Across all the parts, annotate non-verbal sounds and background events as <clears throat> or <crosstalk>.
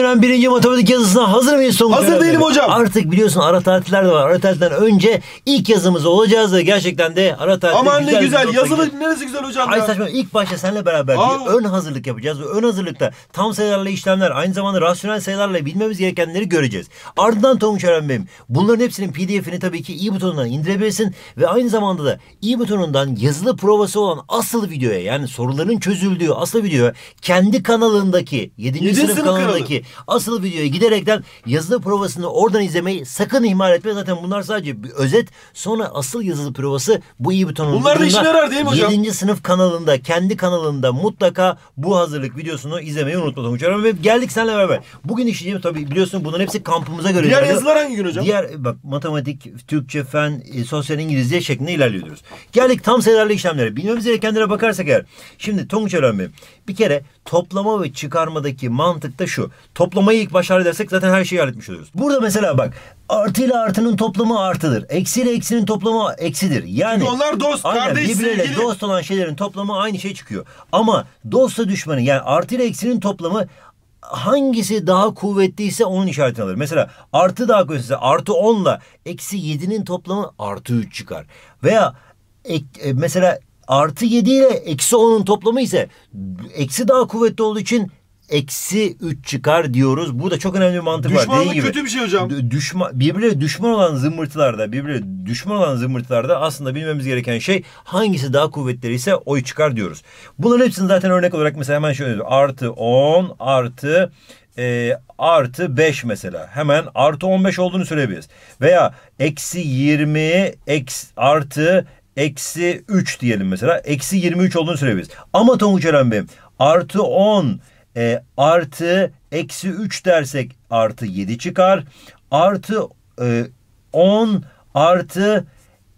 dönem birinci matematik yazısına hazır mıyız son Hazır dönemde? değilim hocam. Artık biliyorsun ara tatiller de var. Ara tatilden önce ilk yazımız olacağız da gerçekten de ara tatilde Aman güzel ne güzel. bir nokta Yazılı neresi güzel hocam Ay ya. saçma ilk başta seninle beraber Aa. bir ön hazırlık yapacağız ve ön hazırlıkta tam sayılarla işlemler aynı zamanda rasyonel sayılarla bilmemiz gerekenleri göreceğiz. Ardından Tonguç Eren bunların hepsinin pdf'ini tabii ki i butonundan indirebilirsin ve aynı zamanda da i butonundan yazılı provası olan asıl videoya yani soruların çözüldüğü asıl videoya kendi kanalındaki 7. Yedinci sınıf, sınıf kanalı. kanalındaki asıl videoya giderekten yazılı provasını oradan izlemeyi sakın ihmal etme. Zaten bunlar sadece bir özet. Sonra asıl yazılı provası bu iyi butonun Bunlar da işine yarar değil mi hocam? 7. sınıf kanalında, kendi kanalında mutlaka bu hazırlık videosunu izlemeyi unutmadım hocam. Ve geldik seninle beraber. Bugün işleyeceğim tabii biliyorsun bunların hepsi kampımıza göre. Diğer yazılar hangi gün hocam? Diğer bak matematik, Türkçe, fen, e, sosyal İngilizce şeklinde ilerliyoruz. Geldik tam sayılarla işlemlere. Bilmemiz gerekenlere bakarsak eğer. Şimdi Tonguç Öğren Bey bir kere toplama ve çıkarmadaki mantık da şu. Toplamayı ilk başarı dersek zaten her şeyi halletmiş oluyoruz. Burada mesela bak artı ile artının toplamı artıdır. Eksi ile eksinin toplamı eksidir. Yani onlar dost aynen, kardeş birbirleriyle sevgili. dost olan şeylerin toplamı aynı şey çıkıyor. Ama dostla düşmanı yani artı ile eksinin toplamı hangisi daha kuvvetliyse onun işaretini alır. Mesela artı daha kuvvetliyse artı 10 ile eksi 7'nin toplamı artı 3 çıkar. Veya ek, e, mesela artı 7 ile eksi 10'un toplamı ise eksi daha kuvvetli olduğu için eksi 3 çıkar diyoruz. Burada çok önemli bir mantık Düşmanlık var. Düşmanlık kötü gibi, bir şey hocam. Düşma, birbirleri düşman olan zımbırtılarda, birbirleri düşman olan zımbırtılarda aslında bilmemiz gereken şey hangisi daha kuvvetli ise oy çıkar diyoruz. Bunların hepsini zaten örnek olarak mesela hemen şöyle diyor artı 10 artı e, artı 5 mesela. Hemen artı 15 olduğunu söyleyebiliriz. Veya eksi 20 eksi, artı eksi 3 diyelim mesela. Eksi 23 olduğunu söyleyebiliriz. Ama Tonguç Eren Bey'im artı 10 e, artı eksi 3 dersek artı 7 çıkar. Artı e, 10 artı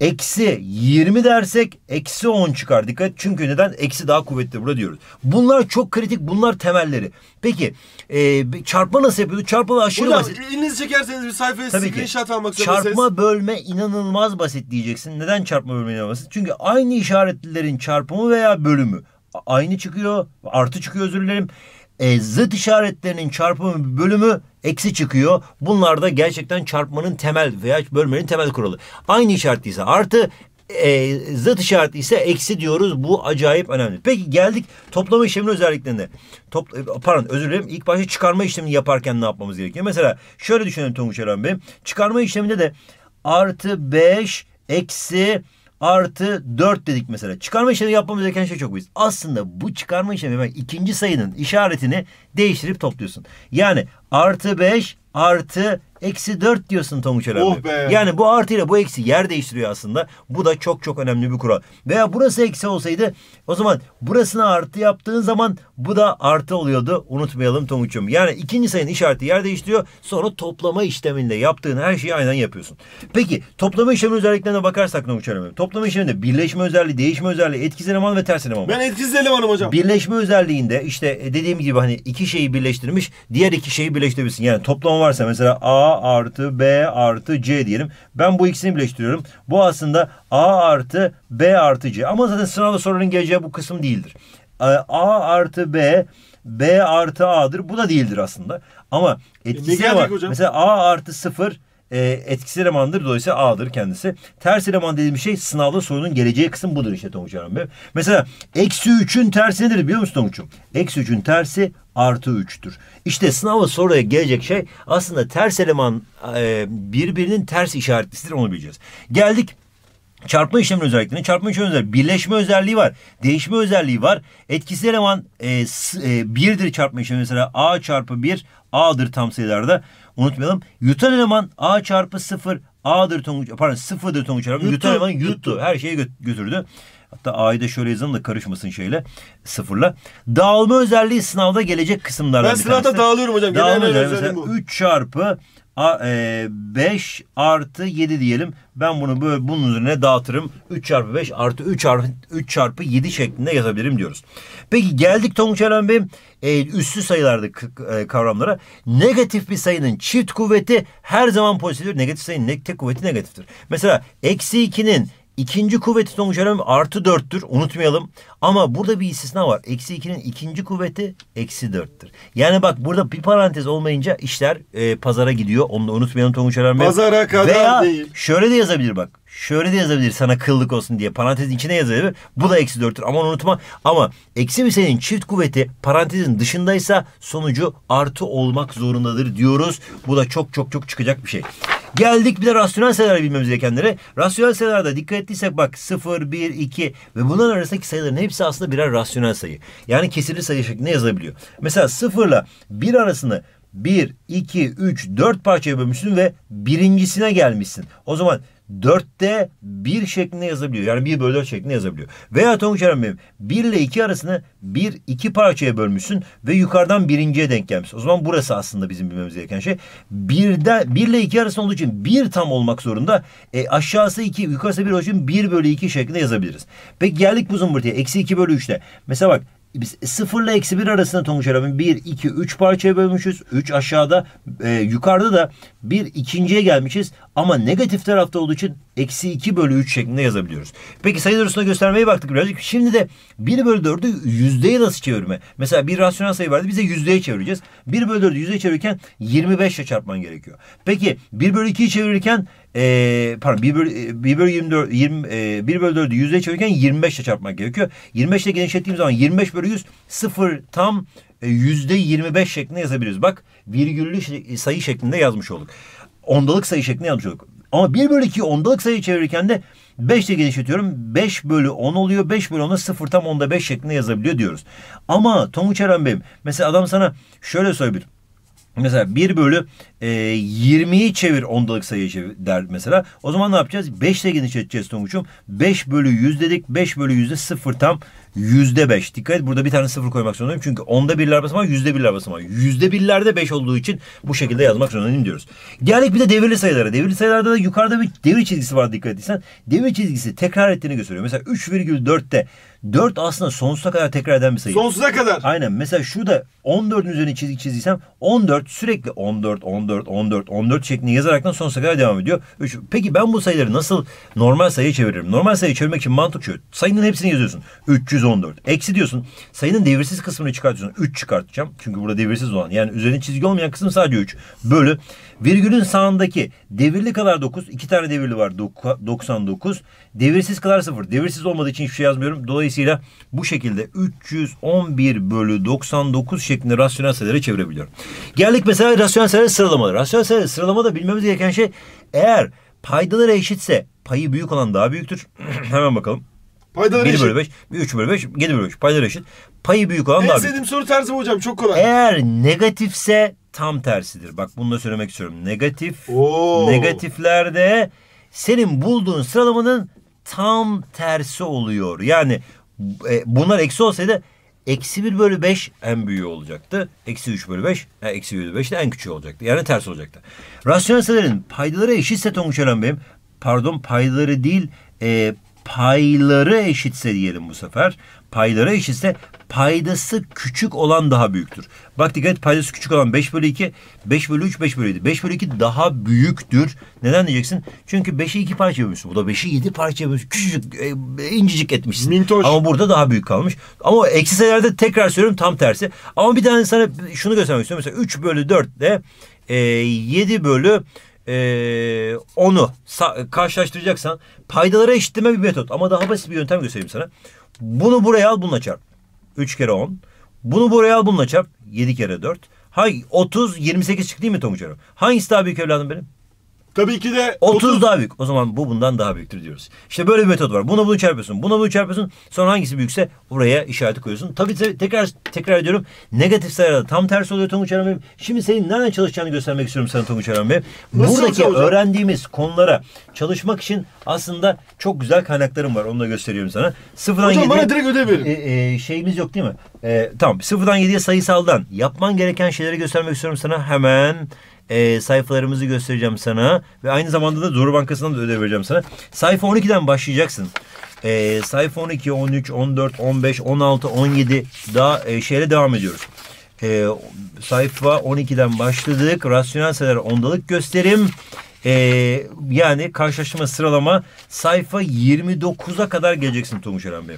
eksi 20 dersek eksi 10 çıkar. Dikkat çünkü neden? Eksi daha kuvvetli burada diyoruz. Bunlar çok kritik. Bunlar temelleri. Peki e, çarpma nasıl yapıyordu? Çarpma aşırı Hocam, basit. elinizi çekerseniz bir sayfaya Tabii ki. inşaat almak Çarpma bölme inanılmaz basit diyeceksin. Neden çarpma bölme inanılmaz basit? Çünkü aynı işaretlilerin çarpımı veya bölümü aynı çıkıyor. Artı çıkıyor özür dilerim. E, zıt işaretlerinin çarpımı bölümü eksi çıkıyor. Bunlar da gerçekten çarpmanın temel veya bölmenin temel kuralı. Aynı işaret ise artı e, zıt işaret ise eksi diyoruz. Bu acayip önemli. Peki geldik toplama işlemin özelliklerine. Top, e, pardon özür dilerim. İlk başta çıkarma işlemini yaparken ne yapmamız gerekiyor? Mesela şöyle düşünelim Tonguç Eren Bey. Çıkarma işleminde de artı 5 eksi artı 4 dedik mesela. Çıkarma işlemi yapmamız gereken şey çok biz Aslında bu çıkarma işlemi demek ikinci sayının işaretini değiştirip topluyorsun. Yani artı 5 artı Eksi 4 diyorsun Tonguç Önemli. Oh be. Yani bu artıyla bu eksi yer değiştiriyor aslında. Bu da çok çok önemli bir kural. Veya burası eksi olsaydı o zaman burasına artı yaptığın zaman bu da artı oluyordu. Unutmayalım Tonguç'um. Yani ikinci sayının işareti yer değiştiriyor. Sonra toplama işleminde yaptığın her şeyi aynen yapıyorsun. Peki toplama işlemi özelliklerine bakarsak Tonguç Önemli. Toplama işleminde birleşme özelliği, değişme özelliği, etkisiz eleman ve ters eleman. Ben etkisiz elemanım hocam. Birleşme özelliğinde işte e, dediğim gibi hani iki şeyi birleştirmiş, diğer iki şeyi birleştirmişsin. Yani toplama varsa mesela A A artı B artı C diyelim. Ben bu ikisini birleştiriyorum. Bu aslında A artı B artı C. Ama zaten sınavda soruların geleceği bu kısım değildir. Ee, A artı B B artı A'dır. Bu da değildir aslında. Ama e, etkisi e var. Hocam? Mesela A artı 0 e, ee, etkisiz elemandır. Dolayısıyla A'dır kendisi. Ters eleman dediğim şey sınavda sorunun geleceği kısım budur işte Tonguç Erhan Bey. Mesela eksi 3'ün tersi nedir biliyor musun Tonguç'um? Eksi 3'ün tersi artı 3'tür. İşte sınava soruya gelecek şey aslında ters eleman e, birbirinin ters işaretlisidir onu bileceğiz. Geldik Çarpma işleminin özelliklerini, çarpma işleminin özelliği, birleşme özelliği var, değişme özelliği var. Etkisiz eleman e, e, birdir çarpma işlemi mesela A çarpı 1, A'dır tam sayılarda unutmayalım. Yutan eleman A çarpı 0 A'dır tonguç pardon 0'dır tonguç çarpı. Yutan eleman yuttu. Her şeyi götürdü. Hatta A'yı da şöyle yazalım da karışmasın şeyle sıfırla. Dağılma özelliği sınavda gelecek kısımlardan ben bir tanesi. Ben sınavda dağılıyorum hocam. Dağılma özelliği mesela 3 çarpı 5 e, artı 7 diyelim. Ben bunu böyle bunun üzerine dağıtırım. 3 çarpı 5 artı 3 çarpı, 3 çarpı 7 şeklinde yazabilirim diyoruz. Peki geldik Tonguç Eren Bey e, üstü sayılarda e, kavramlara. Negatif bir sayının çift kuvveti her zaman pozitiftir. Negatif sayının tek kuvveti negatiftir. Mesela eksi 2'nin İkinci kuvveti sonuç önemli artı dörttür, unutmayalım. Ama burada bir istisna var. Eksi ikinin ikinci kuvveti eksi dörttür. Yani bak burada bir parantez olmayınca işler e, pazara gidiyor. Onu da unutmayalım Tonguç Arar Pazara kadar Veya değil. şöyle de yazabilir bak. Şöyle de yazabilir sana kıllık olsun diye. Parantezin içine yazabilir. Bu da eksi dörttür. Aman unutma. Ama eksi bir misenin çift kuvveti parantezin dışındaysa sonucu artı olmak zorundadır diyoruz. Bu da çok çok çok çıkacak bir şey. Geldik bir de rasyonel sayıları bilmemiz gerekenlere. Rasyonel sayılarda dikkat ettiysek bak 0, 1, 2 ve bunların arasındaki sayıların hepsi aslında birer rasyonel sayı. Yani kesirli sayı şeklinde yazılabiliyor. Mesela 0 ile 1 arasında 1, 2, 3, 4 parçaya bölmüşsün ve birincisine gelmişsin. O zaman Dörtte bir şeklinde yazabiliyor. Yani bir bölü dört şeklinde yazabiliyor. Veya Tonguç Erhan 1 ile 2 arasını 1 2 parçaya bölmüşsün ve yukarıdan birinciye denk gelmiş. O zaman burası aslında bizim bilmemiz gereken şey. 1'de 1 ile 2 arasında olduğu için 1 tam olmak zorunda. E, aşağısı iki yukarısı bir olduğu için 1 bölü iki şeklinde yazabiliriz. Peki geldik bu zımbırtıya. Eksi iki bölü üçte Mesela bak biz sıfırla eksi bir arasında Tonguç Arap'ın bir iki üç parçaya bölmüşüz. üç aşağıda, e, yukarıda da bir ikinciye gelmişiz. Ama negatif tarafta olduğu için eksi iki bölü üç şeklinde yazabiliyoruz. Peki sayı doğrusuna göstermeye baktık birazcık. Şimdi de bir bölü 4'ü yüzdeye nasıl çevirme? Mesela bir rasyonel sayı vardı. Bize yüzdeye çevireceğiz. bir bölü 4'ü yüzdeye çevirirken 25 ile çarpman gerekiyor. Peki bir bölü ikiyi çevirirken ee, e, pardon 1 bölü, 1 bölü 24 20, e, 1 bölü 4'ü yüzde çevirirken 25 ile çarpmak gerekiyor. 25 ile genişlettiğim zaman 25 bölü 100 sıfır tam e, yüzde 25 şeklinde yazabiliriz. Bak virgüllü sayı şeklinde yazmış olduk. Ondalık sayı şeklinde yazmış olduk. Ama 1 bölü 2 ondalık sayı çevirirken de 5 ile genişletiyorum. 5 bölü 10 oluyor. 5 bölü 10'da 0 tam onda 5 şeklinde yazabiliyor diyoruz. Ama Tonguç Eren Bey'im mesela adam sana şöyle söylüyor. Mesela 1 bölü e, 20'yi çevir ondalık sayıya der mesela. O zaman ne yapacağız? 5 ile genişleteceğiz Tonguç'um. 5 bölü 100 dedik. 5 bölü 100 de 0 tam yüzde 5. Dikkat et burada bir tane 0 koymak zorundayım. Çünkü onda birler basamağı yüzde birler basamağı. Yüzde birlerde 5 olduğu için bu şekilde yazmak zorundayım diyoruz. Geldik bir de devirli sayılara. Devirli sayılarda da yukarıda bir devir çizgisi var dikkat etsen. Devir çizgisi tekrar ettiğini gösteriyor. Mesela 3,4'te 4 aslında sonsuza kadar tekrar eden bir sayı. Sonsuza kadar. Aynen. Mesela şurada 14'ün üzerine çizgi çizdiysem 14 sürekli 14, 14, 14, 14 şeklinde yazaraktan sonsuza kadar devam ediyor. Üç. Peki ben bu sayıları nasıl normal sayıya çeviririm? Normal sayıya çevirmek için mantık şu. Sayının hepsini yazıyorsun. 314. Eksi diyorsun. Sayının devirsiz kısmını çıkartıyorsun. 3 çıkartacağım. Çünkü burada devirsiz olan. Yani üzerine çizgi olmayan kısım sadece 3. Bölü. Virgülün sağındaki devirli kadar 9. 2 tane devirli var. 99. Devirsiz kadar 0. Devirsiz olmadığı için hiçbir şey yazmıyorum. Dolayısıyla Dolayısıyla bu şekilde 311 bölü 99 şeklinde rasyonel sayılara çevirebiliyorum. Geldik mesela rasyonel sayılara sıralamada. Rasyonel sayılara sıralamada bilmemiz gereken şey eğer paydaları eşitse payı büyük olan daha büyüktür. <clears throat> Hemen bakalım. Paydaları 1 bölü 5, 3 bölü 5, 7 bölü 5. Paydaları eşit. Payı büyük olan en daha büyük. En sevdiğim soru tersi hocam çok kolay. Eğer negatifse tam tersidir. Bak bunu da söylemek istiyorum. Negatif, Oo. negatiflerde senin bulduğun sıralamanın tam tersi oluyor. Yani e, bunlar eksi olsaydı eksi 1 bölü 5 en büyüğü olacaktı. Eksi 3 bölü 5, e, eksi 1 bölü 5 de en küçüğü olacaktı. Yani ters olacaktı. Rasyonel sayıların paydaları eşitse Tonguç Eren Bey'im, pardon paydaları değil e, payları eşitse diyelim bu sefer. Payları eşitse paydası küçük olan daha büyüktür. Bak dikkat et paydası küçük olan 5 bölü 2, 5 bölü 3, 5 bölü 7. 5 bölü 2 daha büyüktür. Neden diyeceksin? Çünkü 5'i 2 parça bölmüşsün. Bu da 5'i 7 parça bölmüş. Küçücük, e, incecik etmişsin. Mintoş. Ama burada daha büyük kalmış. Ama eksi sayılarda tekrar söylüyorum tam tersi. Ama bir tane sana şunu göstermek istiyorum. Mesela 3 bölü 4 de e, 7 bölü e, onu karşılaştıracaksan paydaları eşitleme bir metot. Ama daha basit bir yöntem göstereyim sana. Bunu buraya al bununla çarp. 3 kere 10. Bunu buraya al bununla çarp. 7 kere 4. Hangi 30 28 çıktı değil mi Tonguç Hangi Hangisi daha büyük evladım benim? Tabii ki de 30, 30 daha büyük. O zaman bu bundan daha büyüktür diyoruz. İşte böyle bir metot var. Buna bunu çarpıyorsun. Buna bunu çarpıyorsun. Sonra hangisi büyükse oraya işareti koyuyorsun. Tabii te tekrar tekrar ediyorum. Negatif sayılarda tam tersi oluyor Tonguç Aram Bey'im. Şimdi senin nereden çalışacağını göstermek istiyorum sana Tonguç Aram Bey'im. Buradaki çalışacağım? öğrendiğimiz konulara çalışmak için aslında çok güzel kaynaklarım var. Onu da gösteriyorum sana. Sıfırdan Hocam bana direkt ödev verin. E, e, şeyimiz yok değil mi? E, tamam. Sıfırdan yediye sayısaldan yapman gereken şeyleri göstermek istiyorum sana. Hemen e, sayfalarımızı göstereceğim sana. Ve aynı zamanda da Doğru Bankası'ndan da ödev vereceğim sana. Sayfa 12'den başlayacaksın. E, sayfa 12, 13, 14, 15, 16, 17 daha e, şeyle devam ediyoruz. E, sayfa 12'den başladık. Rasyonel sayılar ondalık gösterim. Ee, yani karşılaştırma sıralama sayfa 29'a kadar geleceksin Tomuş Eren Bey.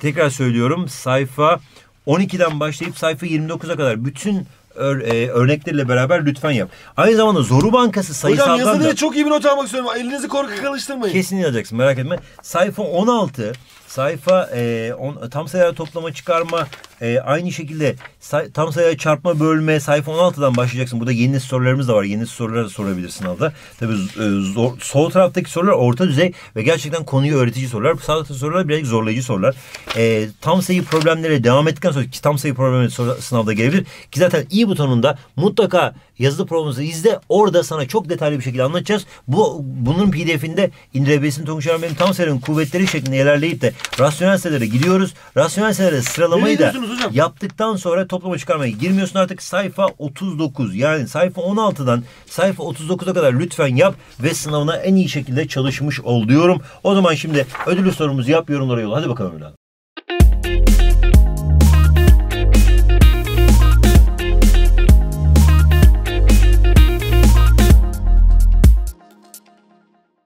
Tekrar söylüyorum sayfa 12'den başlayıp sayfa 29'a kadar bütün ör, e, örnekleriyle beraber lütfen yap. Aynı zamanda Zoru Bankası sayısaldan Hocam yazıda da... çok iyi bir not almak istiyorum. Elinizi korku alıştırmayın. Kesin alacaksın merak etme. Sayfa 16, sayfa e, on, tam sayılar toplama çıkarma, e, aynı şekilde say, tam sayıya çarpma bölme sayfa 16'dan başlayacaksın. Burada yeni sorularımız da var. Yeni soruları da sorabilirsin abla. Tabii e, sol taraftaki sorular orta düzey ve gerçekten konuyu öğretici sorular. Sağ taraftaki sorular birazcık zorlayıcı sorular. E, tam sayı problemlere devam ettikten sonra ki tam sayı problemleri sınavda gelebilir. Ki zaten i butonunda mutlaka yazılı programımızı izle. Orada sana çok detaylı bir şekilde anlatacağız. Bu bunun pdf'inde indirebilirsin. Tonguç benim tam sayının kuvvetleri şeklinde ilerleyip de rasyonel sayılara gidiyoruz. Rasyonel sayılara sıralamayı da yapıyorsunuz hocam? Yaptıktan sonra toplama çıkarmaya girmiyorsun artık sayfa 39 yani sayfa 16'dan sayfa 39'a kadar lütfen yap ve sınavına en iyi şekilde çalışmış ol diyorum. O zaman şimdi ödülü sorumuzu yap yorumlara yol. Hadi bakalım evladım.